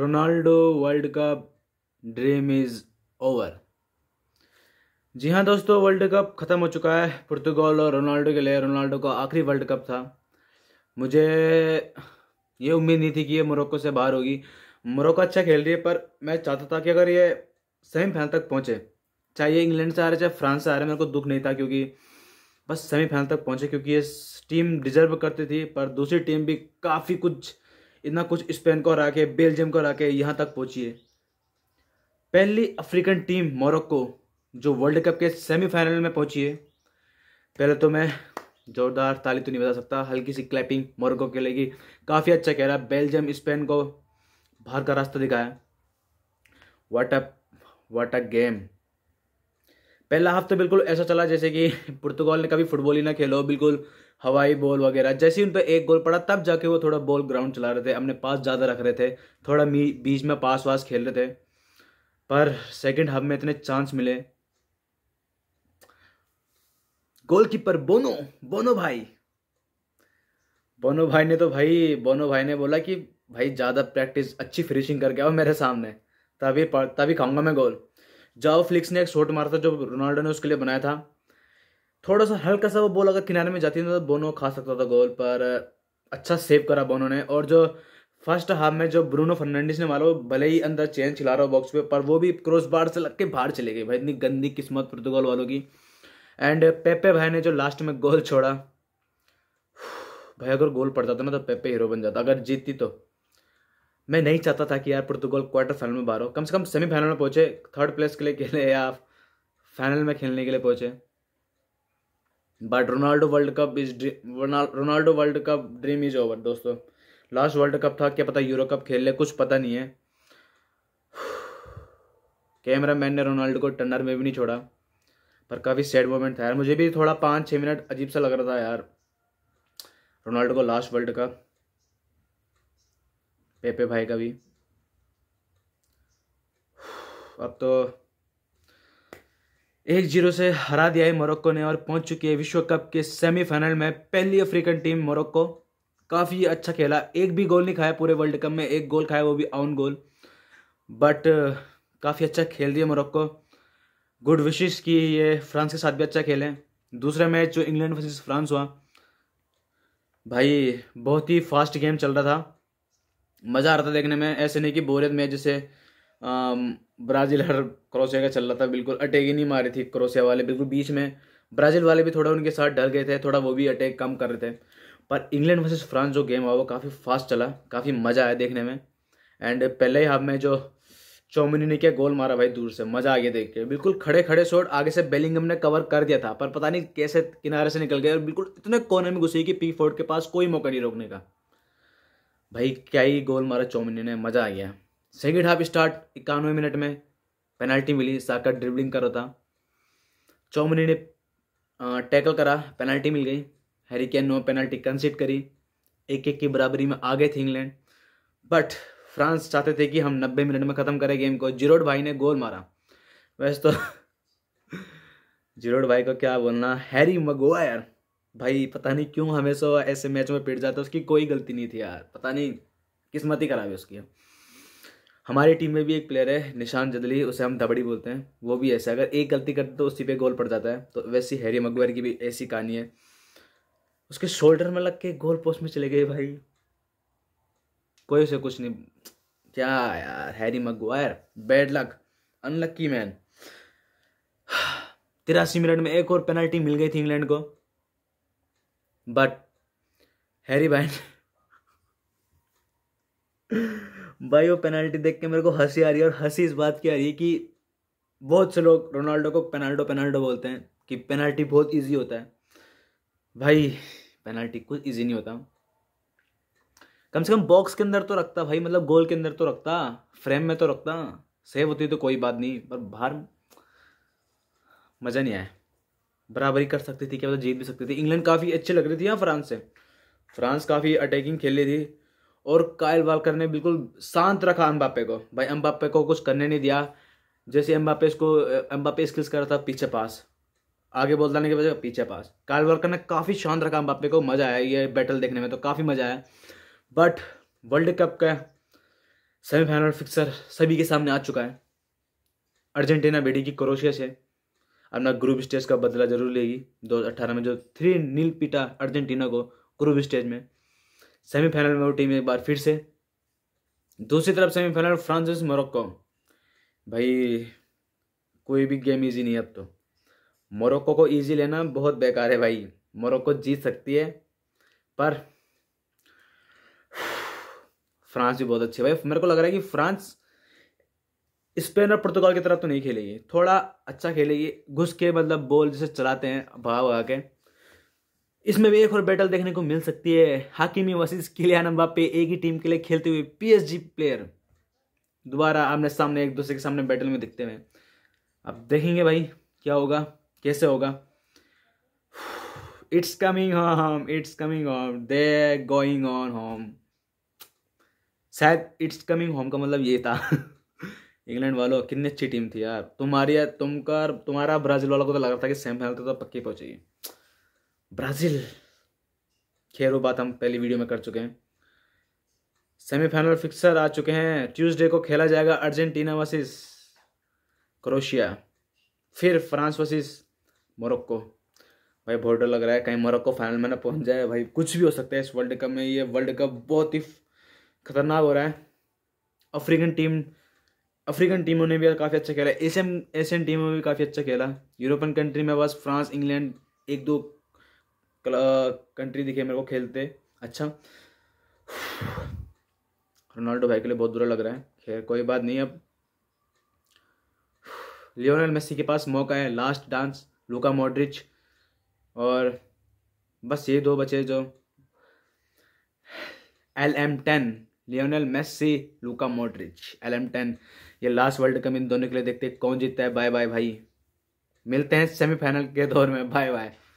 Ronaldo world cup dream is over जी हाँ दोस्तों वर्ल्ड कप ख़त्म हो चुका है पुर्तगाल और रोनाल्डो के लिए रोनाल्डो का आखिरी वर्ल्ड कप था मुझे ये उम्मीद नहीं थी कि ये मोरक्को से बाहर होगी मोरक्को अच्छा खेल रही है पर मैं चाहता था कि अगर ये सेमीफाइनल तक पहुँचे चाहे ये इंग्लैंड से आ रहे चाहे फ्रांस से आ रहे मेरे को दुख नहीं था क्योंकि बस सेमीफाइनल तक पहुँचे क्योंकि ये टीम डिजर्व करती थी पर दूसरी टीम भी काफ़ी कुछ इतना कुछ स्पेन को हरा के बेल्जियम को हरा के यहाँ तक पहुँची है पहली अफ्रीकन टीम मोरक्को जो वर्ल्ड कप के सेमीफाइनल में पहुँची है पहले तो मैं जोरदार ताली तो नहीं बता सकता हल्की सी क्लैपिंग मोरक्को के लिए काफ़ी अच्छा कह रहा है बेल्जियम स्पेन को बाहर का रास्ता दिखाया वाट अ वाट अ गेम पहला हफ्ता बिल्कुल ऐसा चला जैसे कि पुर्तगाल ने कभी फुटबॉल ही ना खेलो बिल्कुल हवाई बॉल वगैरह जैसे ही उन पर एक गोल पड़ा तब जाके वो थोड़ा बॉल ग्राउंड चला रहे थे अपने पास ज़्यादा रख रहे थे थोड़ा बीच में पास वास खेल रहे थे पर सेकेंड हाफ में इतने चांस मिले गोलकीपर बोनो बोनो भाई बोनो भाई ने तो भाई बोनो भाई ने बोला कि भाई ज़्यादा प्रैक्टिस अच्छी फिनिशिंग करके आओ मेरे सामने तभी तभी खाऊंगा मैं गोल जाओ फ्लिक्स ने एक शॉट मारा था जो रोनाल्डो ने उसके लिए बनाया था थोड़ा सा हल्का सा वो बॉल अगर किनारे में जाती तो बोनो खा सकता था गोल पर अच्छा सेव करा बोनो ने और जो फर्स्ट हाफ में जो ब्रूनो फर्नांडिस ने मारा वो भले ही अंदर चेन चला रहा हो बॉक्स पे पर वो भी क्रॉस बार से लग के बाहर चले गए भाई इतनी गंदी किस्मत पुर्तगाल वालों की एंड पेपे भाई ने जो लास्ट में गोल छोड़ा भाई अगर गोल पड़ता तो ना तो पेपे हीरो बन जाता अगर जीतती तो मैं नहीं चाहता था कि यार पुर्तगाल क्वार्टर फाइनल में बाहर हो कम से कम सेमीफाइनल में पहुंचे थर्ड प्लेस के लिए खेले या फाइनल में खेलने के लिए पहुंचे but Ronaldo world cup is Ronaldo world cup dream is over दोस्तों लास्ट वर्ल्ड कप था क्या पता यूरो कप खेल ले कुछ पता नहीं है कैमरा मैन ने रोनाल्डो को टंडर में भी नहीं छोड़ा पर काफ़ी सैड मोमेंट था यार मुझे भी थोड़ा पाँच छः मिनट अजीब सा लग रहा था यार रोनाल्डो को लास्ट वर्ल्ड कप पेपे भाई का भी अब तो एक जीरो से हरा दिया है मोरक्को ने और पहुंच चुकी है विश्व कप के सेमीफाइनल में पहली अफ्रीकन टीम मोरक्को काफ़ी अच्छा खेला एक भी गोल नहीं खाया पूरे वर्ल्ड कप में एक गोल खाया वो भी ऑन गोल बट काफ़ी अच्छा खेल दिया मोरक्को गुड विशेष की ये फ्रांस के साथ भी अच्छा खेले दूसरा मैच जो इंग्लैंड वर्सेस फ्रांस हुआ भाई बहुत ही फास्ट गेम चल रहा था मज़ा आ रहा था देखने में ऐसे नहीं कि बोरियत में जैसे ब्राज़ील हर क्रोसिया का चल रहा था बिल्कुल अटैक ही नहीं मारी थी क्रोसिया वाले बिल्कुल बीच में ब्राज़ील वाले भी थोड़ा उनके साथ डर गए थे थोड़ा वो भी अटैक कम कर रहे थे पर इंग्लैंड वर्सेज फ्रांस जो गेम हुआ वो काफ़ी फास्ट चला काफ़ी मज़ा आया देखने में एंड पहले ही हाफ में जो चौमिनी ने क्या गोल मारा भाई दूर से मज़ा आ गया देख के बिल्कुल खड़े खड़े शॉट आगे से बेलिंगम ने कवर कर दिया था पर पता नहीं कैसे किनारे से निकल गए और बिल्कुल इतने कोने में घुसी कि पी फोर्ड के पास कोई मौका नहीं रोकने का भाई क्या ही गोल मारा चौमिनी ने मज़ा आ गया सेकेंड हाफ स्टार्ट इक्यानवे मिनट में पेनल्टी मिली साका ड्रिबलिंग कर रहा था चौमिनी ने टैकल करा पेनल्टी मिल गई Harry Kane no penalty concede करी एक एक की बराबरी में आ गए थे इंग्लैंड बट फ्रांस चाहते थे कि हम नब्बे मिनट में ख़त्म करें गेम को जिरोड भाई ने गोल मारा वैसे तो जिरोड भाई को क्या बोलना हैरी यार भाई पता नहीं क्यों हमेशा ऐसे मैचों में पिट जाता है उसकी कोई गलती नहीं थी यार पता नहीं किस्मत ही खराब है उसकी हमारी टीम में भी एक प्लेयर है निशान जदली उसे हम धबड़ी बोलते हैं वो भी ऐसे अगर एक गलती करते तो उसी पे गोल पड़ जाता है तो वैसी हैरी मगवर की भी ऐसी कहानी है उसके शोल्डर में लग के गोल पोस्ट में चले गए भाई कोई उसे कुछ नहीं क्या यार Harry Maguire bad luck unlucky man तिरासी मिनट में एक और पेनल्टी मिल गई थी इंग्लैंड को बट हैरी बैन भाई वो पेनल्टी देख के मेरे को हंसी आ रही है और हंसी इस बात की आ रही है कि बहुत से लोग रोनाल्डो को पेनाल्टो पेनाल्टो बोलते हैं कि पेनल्टी बहुत इजी होता है भाई पेनल्टी कुछ इजी नहीं होता कम से कम बॉक्स के अंदर तो रखता भाई मतलब गोल के अंदर तो रखता फ्रेम में तो रखता सेव होती तो कोई बात नहीं पर बाहर मज़ा नहीं आया बराबरी कर सकती थी क्या मतलब जीत भी सकती थी इंग्लैंड काफ़ी अच्छी लग रही थी यहाँ फ्रांस से फ्रांस काफ़ी अटैकिंग खेल रही थी और कायल वालकर ने बिल्कुल शांत रखा अम्बापे को भाई अम्बापे को कुछ करने नहीं दिया जैसे अम्बापे इसको अम्बापे स्किल्स कर रहा था पीछे पास आगे बोल जाने के बजाय पीछे पास कायल वालकर ने काफ़ी शांत रखा अम्बापे को मज़ा आया ये बैटल देखने में तो काफ़ी मज़ा आया बट वर्ल्ड कप का सेमीफाइनल फिक्सर सभी के सामने आ चुका है अर्जेंटीना बेटी की क्रोशिया से अपना ग्रुप स्टेज का बदला जरूर लेगी 2018 में जो थ्री नील पीटा अर्जेंटीना को ग्रुप स्टेज में सेमीफाइनल में वो टीम एक बार फिर से दूसरी तरफ सेमीफाइनल फ्रांस वर्स मोरक्को भाई कोई भी गेम इजी नहीं है अब तो मोरक्को को ईजी लेना बहुत बेकार है भाई मोरक्को जीत सकती है पर फ्रांस भी बहुत अच्छी है भाई मेरे को लग रहा है कि फ्रांस स्पेन और पुर्तगाल की तरह तो नहीं खेलेगी थोड़ा अच्छा खेलेगी घुस के मतलब बॉल जैसे चलाते हैं भगा भगा के इसमें भी एक और बैटल देखने को मिल सकती है हाकिमी वसीस किलियान पे एक ही टीम के लिए खेलते हुए पीएसजी प्लेयर दोबारा आमने सामने एक दूसरे के सामने बैटल में दिखते हुए अब देखेंगे भाई क्या होगा कैसे होगा it's coming home it's coming home they going on home शायद इट्स कमिंग होम का मतलब ये था इंग्लैंड वालों कितनी अच्छी टीम थी यार तुम्हारी यार तुमका तुम्हारा ब्राज़ील वालों को तो लग रहा था कि सेमीफाइनल तो, तो पक्की पहुंचेगी ब्राज़ील खैर वो बात हम पहली वीडियो में कर चुके हैं सेमीफाइनल फिक्सर आ चुके हैं ट्यूसडे को खेला जाएगा अर्जेंटीना वर्सेस क्रोशिया फिर फ्रांस वर्सेस मोरक्को भाई बहुत डर लग रहा है कहीं मोरक्को फाइनल में ना पहुंच जाए भाई कुछ भी हो सकता है इस वर्ल्ड कप में ये वर्ल्ड कप बहुत ही खतरनाक हो रहा है अफ्रीकन टीम अफ्रीकन टीमों ने भी काफ़ी अच्छा खेला एशियन एशियन टीमों में भी काफ़ी अच्छा खेला यूरोपियन कंट्री में बस फ्रांस इंग्लैंड एक दो कंट्री दिखे मेरे को खेलते अच्छा रोनाल्डो भाई के लिए बहुत बुरा लग रहा है खैर कोई बात नहीं अब लियोनल मेसी के पास मौका है लास्ट डांस लुका मॉड्रिच और बस ये दो बचे जो L M ten Lionel Messi Luka Modric L M ten ये लास्ट वर्ल्ड कप इन दोनों के लिए देखते हैं कौन जीतता है बाय बाय भाई मिलते हैं सेमीफाइनल के दौर में बाय बाय